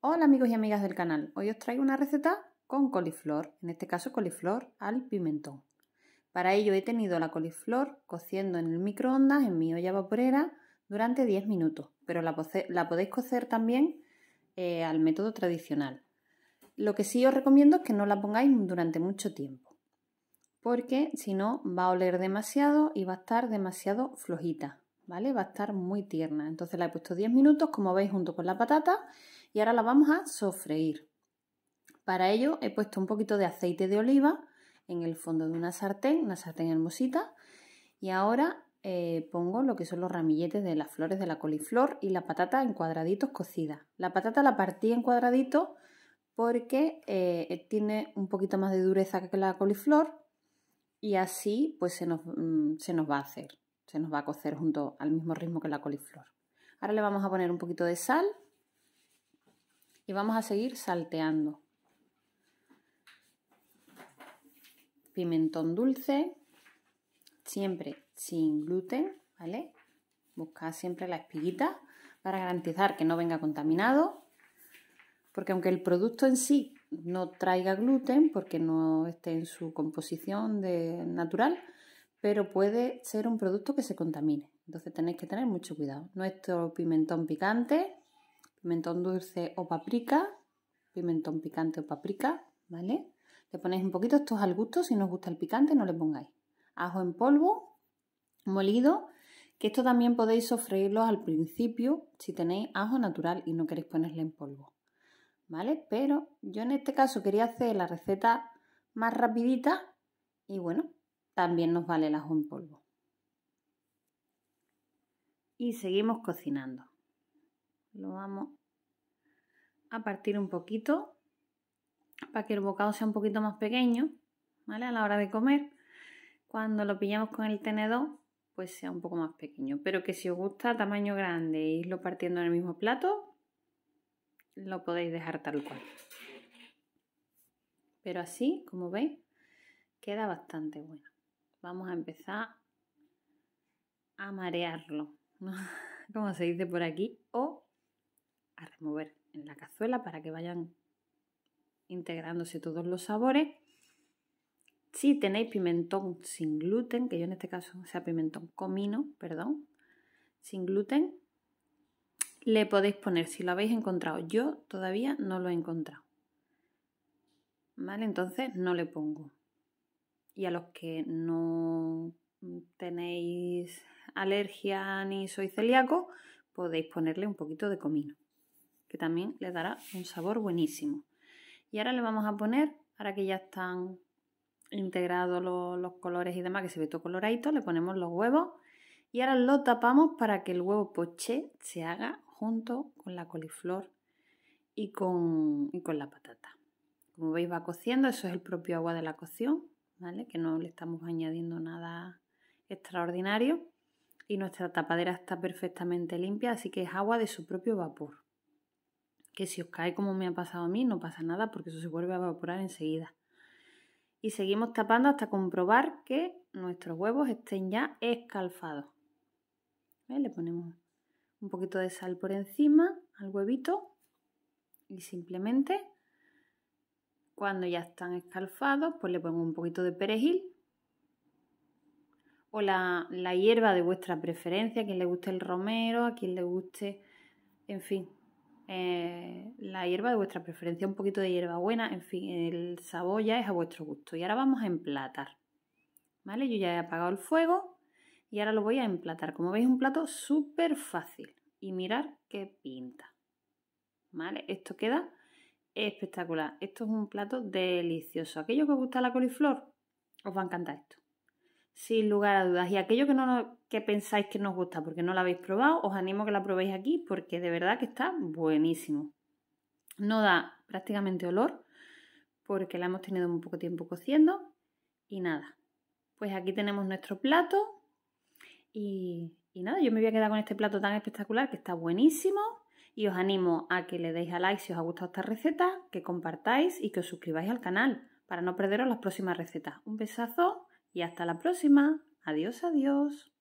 Hola amigos y amigas del canal, hoy os traigo una receta con coliflor, en este caso coliflor al pimentón. Para ello he tenido la coliflor cociendo en el microondas en mi olla vaporera durante 10 minutos, pero la, podéis cocer también eh, al método tradicional. Lo que sí os recomiendo es que no la pongáis durante mucho tiempo, porque si no va a oler demasiado y va a estar demasiado flojita, ¿vale? Va a estar muy tierna. Entonces la he puesto 10 minutos, como veis, junto con la patata y ahora la vamos a sofreír. Para ello he puesto un poquito de aceite de oliva en el fondo de una sartén, una sartén hermosita, y ahora eh, pongo lo que son los ramilletes de las flores de la coliflor y la patata en cuadraditos cocida. La patata la partí en cuadraditos porque eh, tiene un poquito más de dureza que la coliflor y así pues se nos, mm, se nos va a hacer, se nos va a cocer junto al mismo ritmo que la coliflor. Ahora le vamos a poner un poquito de sal y vamos a seguir salteando. Pimentón dulce, siempre sin gluten, ¿vale? busca siempre la espiguita para garantizar que no venga contaminado, porque aunque el producto en sí no traiga gluten, porque no esté en su composición de natural, pero puede ser un producto que se contamine. Entonces tenéis que tener mucho cuidado. Nuestro pimentón picante pimentón dulce o paprika, pimentón picante o paprika, ¿vale? Le ponéis un poquito, esto es al gusto, si no os gusta el picante no le pongáis. Ajo en polvo, molido, que esto también podéis sofreírlo al principio si tenéis ajo natural y no queréis ponerle en polvo, ¿vale? Pero yo en este caso quería hacer la receta más rapidita y bueno, también nos vale el ajo en polvo. Y seguimos cocinando. Lo vamos a partir un poquito para que el bocado sea un poquito más pequeño, ¿vale? A la hora de comer. Cuando lo pillamos con el tenedor, pues sea un poco más pequeño. Pero que si os gusta tamaño grande e irlo partiendo en el mismo plato, lo podéis dejar tal cual. Pero así, como veis, queda bastante bueno. Vamos a empezar a marearlo, como se dice por aquí, o a remover en la cazuela para que vayan integrándose todos los sabores. Si tenéis pimentón sin gluten, que yo en este caso, sea, pimentón comino, perdón, sin gluten, le podéis poner si lo habéis encontrado. Yo todavía no lo he encontrado. ¿Vale? Entonces no le pongo. Y a los que no tenéis alergia ni sois celíaco, podéis ponerle un poquito de comino que también le dará un sabor buenísimo. Y ahora le vamos a poner, ahora que ya están integrados los, colores y demás, que se ve todo coloradito, le ponemos los huevos y ahora lo tapamos para que el huevo poché se haga junto con la coliflor y con, con la patata. Como veis va cociendo, eso es el propio agua de la cocción, ¿vale? Que no le estamos añadiendo nada extraordinario y nuestra tapadera está perfectamente limpia, así que es agua de su propio vapor que si os cae como me ha pasado a mí, no pasa nada porque eso se vuelve a evaporar enseguida. Y seguimos tapando hasta comprobar que nuestros huevos estén ya escalfados. Le ponemos un poquito de sal por encima al huevito y simplemente cuando ya están escalfados, pues le pongo un poquito de perejil o la, la hierba de vuestra preferencia, a quien le guste el romero, a quien le guste, en fin, eh, la hierba de vuestra preferencia, un poquito de hierbabuena, en fin, el sabor ya es a vuestro gusto. Y ahora vamos a emplatar. ¿Vale? Yo ya he apagado el fuego y ahora lo voy a emplatar. Como veis, un plato súper fácil. Y mirar qué pinta. ¿Vale? Esto queda espectacular. Esto es un plato delicioso. Aquello que os gusta la coliflor, os va a encantar esto sin lugar a dudas. Y aquello que, no, que pensáis que no gusta porque no la habéis probado, os animo a que la probéis aquí porque de verdad que está buenísimo. No da prácticamente olor porque la hemos tenido un poco tiempo cociendo y nada. Pues aquí tenemos nuestro plato y, y nada, yo me voy a quedar con este plato tan espectacular que está buenísimo y os animo a que le deis a like si os ha gustado esta receta, que compartáis y que os suscribáis al canal para no perderos las próximas recetas. Un besazo y hasta la próxima. Adiós, adiós.